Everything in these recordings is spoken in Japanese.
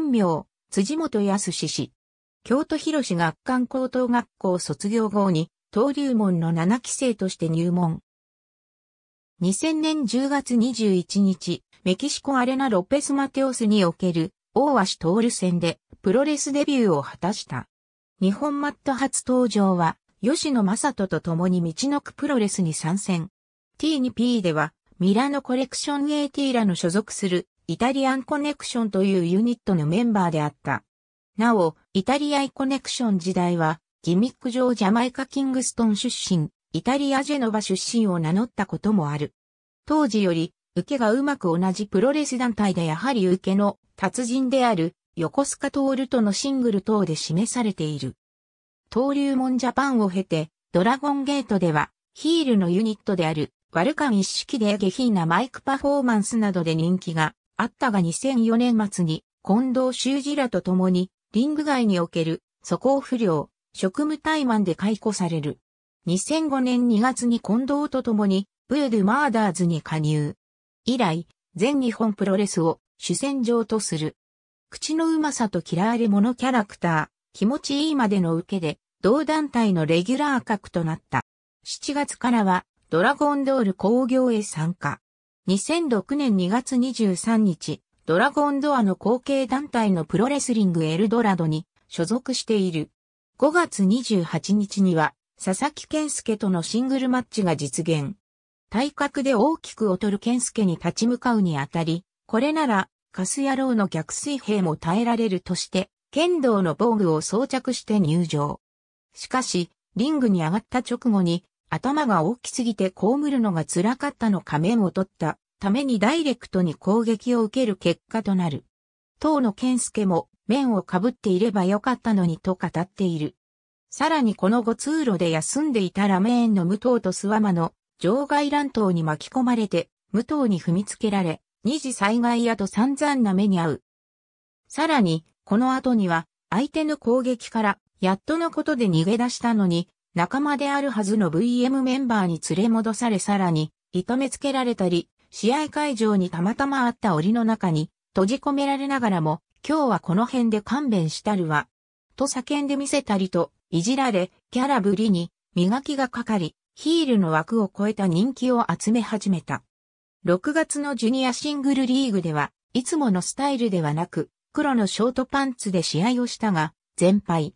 本名、辻元康氏。京都広市学館高等学校卒業後に、登竜門の7期生として入門。2000年10月21日、メキシコアレナ・ロペス・マテオスにおける大足徹戦でプロレスデビューを果たした。日本マット初登場は、吉野正人と共に道のくプロレスに参戦。T2P では、ミラノコレクション AT らの所属するイタリアンコネクションというユニットのメンバーであった。なお、イタリアイコネクション時代は、ギミック上ジャマイカキングストン出身、イタリアジェノバ出身を名乗ったこともある。当時より、受けがうまく同じプロレス団体でやはり受けの達人である横須賀トールとのシングル等で示されている。登竜門ジャパンを経て、ドラゴンゲートではヒールのユニットであるワルカン一式で下品なマイクパフォーマンスなどで人気があったが2004年末に近藤修二らと共にリング外における素行不良、職務怠慢で解雇される。2005年2月に近藤と共にブエル・マーダーズに加入。以来、全日本プロレスを主戦場とする。口のうまさと嫌われ者キャラクター、気持ちいいまでの受けで、同団体のレギュラー格となった。7月からは、ドラゴンドール工業へ参加。2006年2月23日、ドラゴンドアの後継団体のプロレスリングエルドラドに所属している。5月28日には、佐々木健介とのシングルマッチが実現。体格で大きく劣る健介に立ち向かうにあたり、これなら、カス野郎の逆水平も耐えられるとして、剣道の防具を装着して入場。しかし、リングに上がった直後に、頭が大きすぎて被るのが辛かったのか面を取ったためにダイレクトに攻撃を受ける結果となる。当の健介も面をかぶっていればよかったのにと語っている。さらにこの後通路で休んでいたらメーンの武藤と諏訪間の場外乱闘に巻き込まれて武藤に踏みつけられ、二次災害やと散々な目に遭う。さらに、この後には相手の攻撃からやっとのことで逃げ出したのに仲間であるはずの VM メンバーに連れ戻されさらに、痛めつけられたり、試合会場にたまたまあった檻の中に、閉じ込められながらも、今日はこの辺で勘弁したるわ。と叫んでみせたりと、いじられ、キャラぶりに、磨きがかかり、ヒールの枠を超えた人気を集め始めた。6月のジュニアシングルリーグでは、いつものスタイルではなく、黒のショートパンツで試合をしたが、全敗。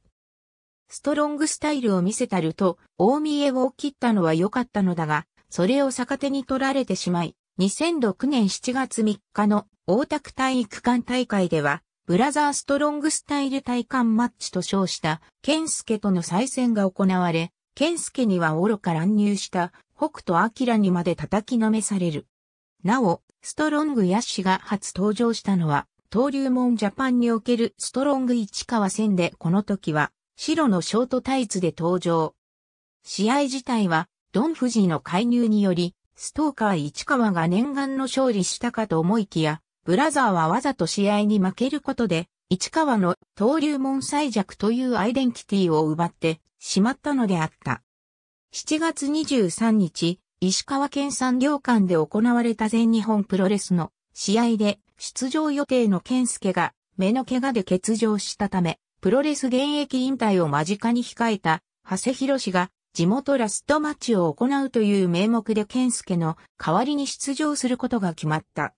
ストロングスタイルを見せたると、大見えを切ったのは良かったのだが、それを逆手に取られてしまい、2006年7月3日の大田区体育館大会では、ブラザーストロングスタイル体感マッチと称した、ケンスケとの再戦が行われ、ケンスケには愚か乱入した北斗晶にまで叩きのめされる。なお、ストロングヤッシが初登場したのは、登竜門ジャパンにおけるストロング市川戦でこの時は、白のショートタイツで登場。試合自体は、ドン・フジの介入により、ストーカー市川が念願の勝利したかと思いきや、ブラザーはわざと試合に負けることで、市川の登竜門最弱というアイデンティティを奪ってしまったのであった。7月23日、石川県産業館で行われた全日本プロレスの試合で出場予定の健介が目の怪我で欠場したため、プロレス現役引退を間近に控えた、長谷博士が、地元ラストマッチを行うという名目で健介の代わりに出場することが決まった。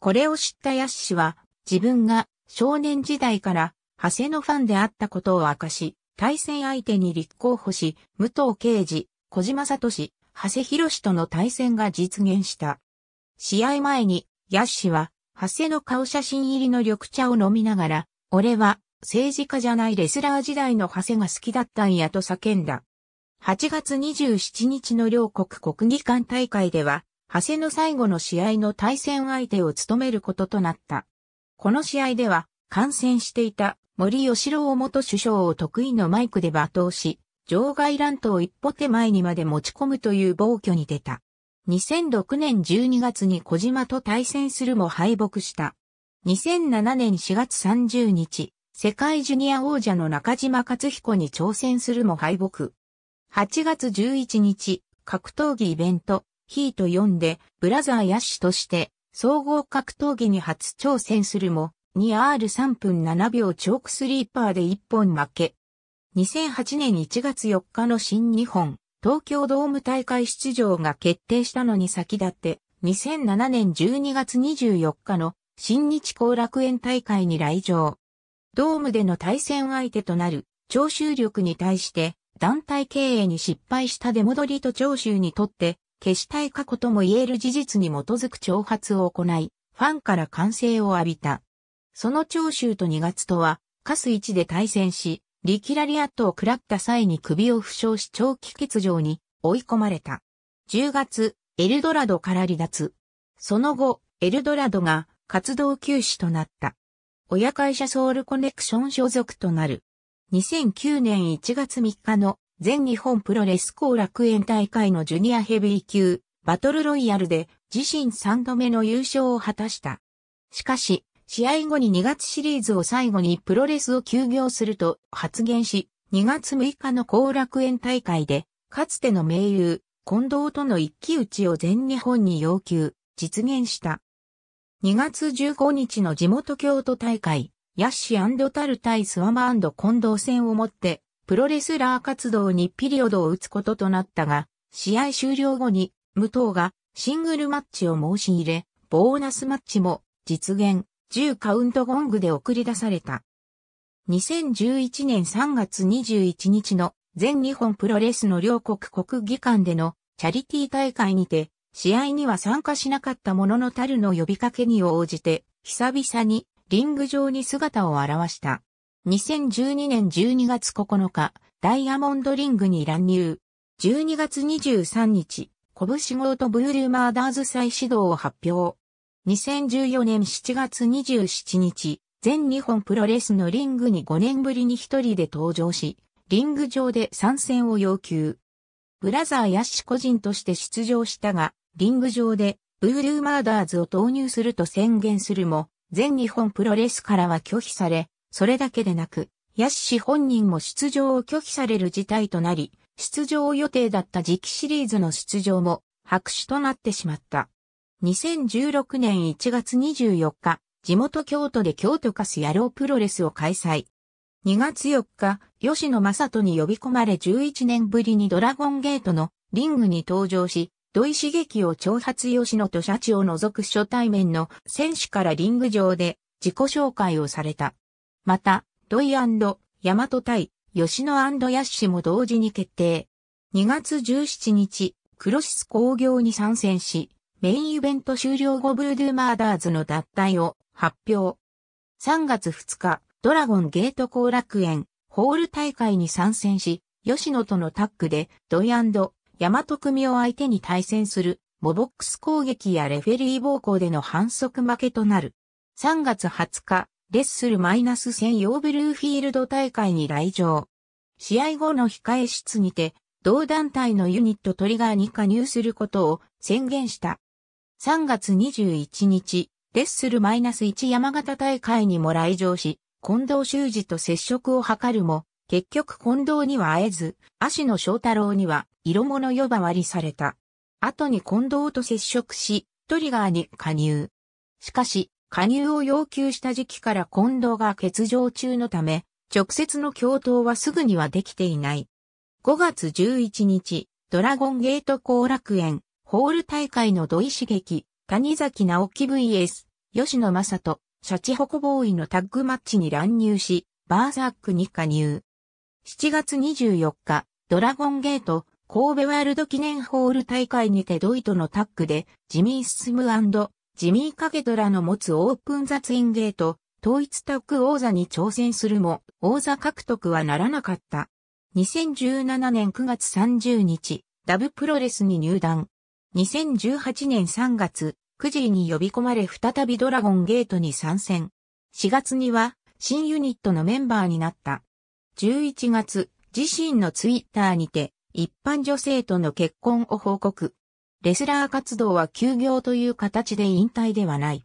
これを知ったヤッシは、自分が少年時代から長谷のファンであったことを明かし、対戦相手に立候補し、武藤敬司、小島聡、長谷博士との対戦が実現した。試合前に、ヤッシは、長谷の顔写真入りの緑茶を飲みながら、俺は、政治家じゃないレスラー時代の長谷が好きだったんやと叫んだ。8月27日の両国国技館大会では、長谷の最後の試合の対戦相手を務めることとなった。この試合では、感染していた森吉郎元首相を得意のマイクで罵倒し、場外乱闘一歩手前にまで持ち込むという暴挙に出た。2006年12月に小島と対戦するも敗北した。2007年4月30日、世界ジュニア王者の中島勝彦に挑戦するも敗北。8月11日、格闘技イベント、ヒート4で、ブラザーヤッシュとして、総合格闘技に初挑戦するも、2R3 分7秒チョークスリーパーで1本負け。2008年1月4日の新日本、東京ドーム大会出場が決定したのに先立って、2007年12月24日の新日後楽園大会に来場。ドームでの対戦相手となる長州力に対して団体経営に失敗した出戻りと長州にとって消したい過去とも言える事実に基づく挑発を行い、ファンから歓声を浴びた。その長州と2月とは、カス1で対戦し、リキラリアットを食らった際に首を負傷し長期欠場に追い込まれた。10月、エルドラドから離脱。その後、エルドラドが活動休止となった。親会社ソウルコネクション所属となる。2009年1月3日の全日本プロレス後楽園大会のジュニアヘビー級バトルロイヤルで自身3度目の優勝を果たした。しかし、試合後に2月シリーズを最後にプロレスを休業すると発言し、2月6日の後楽園大会で、かつての盟友、近藤との一騎打ちを全日本に要求、実現した。2月15日の地元京都大会、ヤッシータル対スワマ近藤戦をもって、プロレスラー活動にピリオドを打つこととなったが、試合終了後に、武藤がシングルマッチを申し入れ、ボーナスマッチも実現、10カウントゴングで送り出された。2011年3月21日の全日本プロレスの両国国技館でのチャリティー大会にて試合には参加しなかったもののタルの呼びかけに応じて、久々にリング上に姿を現した。2012年12月9日、ダイヤモンドリングに乱入。12月23日、拳号とブルールマーダーズ再始動を発表。2014年7月27日、全日本プロレスのリングに5年ぶりに一人で登場し、リング上で参戦を要求。ブラザーヤッシ個人として出場したが、リング上でブールーマーダーズを投入すると宣言するも、全日本プロレスからは拒否され、それだけでなく、ヤッシ本人も出場を拒否される事態となり、出場予定だった次期シリーズの出場も白紙となってしまった。2016年1月24日、地元京都で京都カス野郎プロレスを開催。2月4日、吉野正人に呼び込まれ11年ぶりにドラゴンゲートのリングに登場し、土井茂樹を挑発吉野とシャチを除く初対面の選手からリング上で自己紹介をされた。また、土井大和対吉野ヤッシも同時に決定。2月17日、クロシス工業に参戦し、メインイベント終了後ブードゥーマーダーズの脱退を発表。3月2日、ドラゴンゲート後楽園、ホール大会に参戦し、吉野とのタッグで、ドイ大和組を相手に対戦する、モボックス攻撃やレフェリー暴行での反則負けとなる。3月20日、レッスルマイナス専用ブルーフィールド大会に来場。試合後の控え室にて、同団体のユニットトリガーに加入することを宣言した。3月21日、レッスルマイナス1山形大会にも来場し、近藤修二と接触を図るも、結局近藤には会えず、足野翔太郎には色物呼ばわりされた。後に近藤と接触し、トリガーに加入。しかし、加入を要求した時期から近藤が欠場中のため、直接の共闘はすぐにはできていない。5月11日、ドラゴンゲート後楽園、ホール大会の土井刺激、谷崎直樹 VS、吉野正人、シャチホコボーイのタッグマッチに乱入し、バーザックに加入。7月24日、ドラゴンゲート、神戸ワールド記念ホール大会にてドイとのタッグで、ジミー・スムジミー・カゲドラの持つオープン・ザ・ツインゲート、統一タッグ王座に挑戦するも、王座獲得はならなかった。2017年9月30日、ダブプロレスに入団。2018年3月、9時に呼び込まれ再びドラゴンゲートに参戦。4月には、新ユニットのメンバーになった。11月、自身のツイッターにて、一般女性との結婚を報告。レスラー活動は休業という形で引退ではない。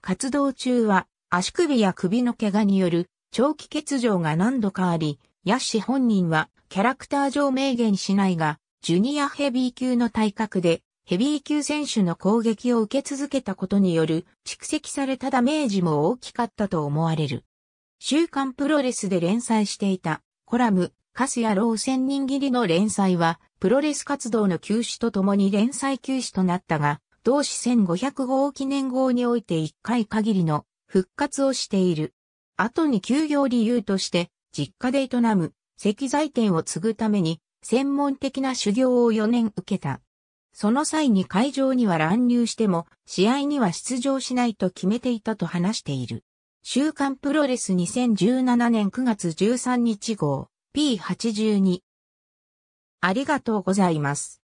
活動中は足首や首の怪我による長期欠場が何度かあり、ヤッシ本人はキャラクター上明言しないが、ジュニアヘビー級の体格でヘビー級選手の攻撃を受け続けたことによる蓄積されたダメージも大きかったと思われる。週刊プロレスで連載していたコラム、カスロー千人切りの連載は、プロレス活動の休止とともに連載休止となったが、同志1500号記念号において1回限りの復活をしている。後に休業理由として、実家で営む石材店を継ぐために、専門的な修行を4年受けた。その際に会場には乱入しても、試合には出場しないと決めていたと話している。週刊プロレス2017年9月13日号 P82。ありがとうございます。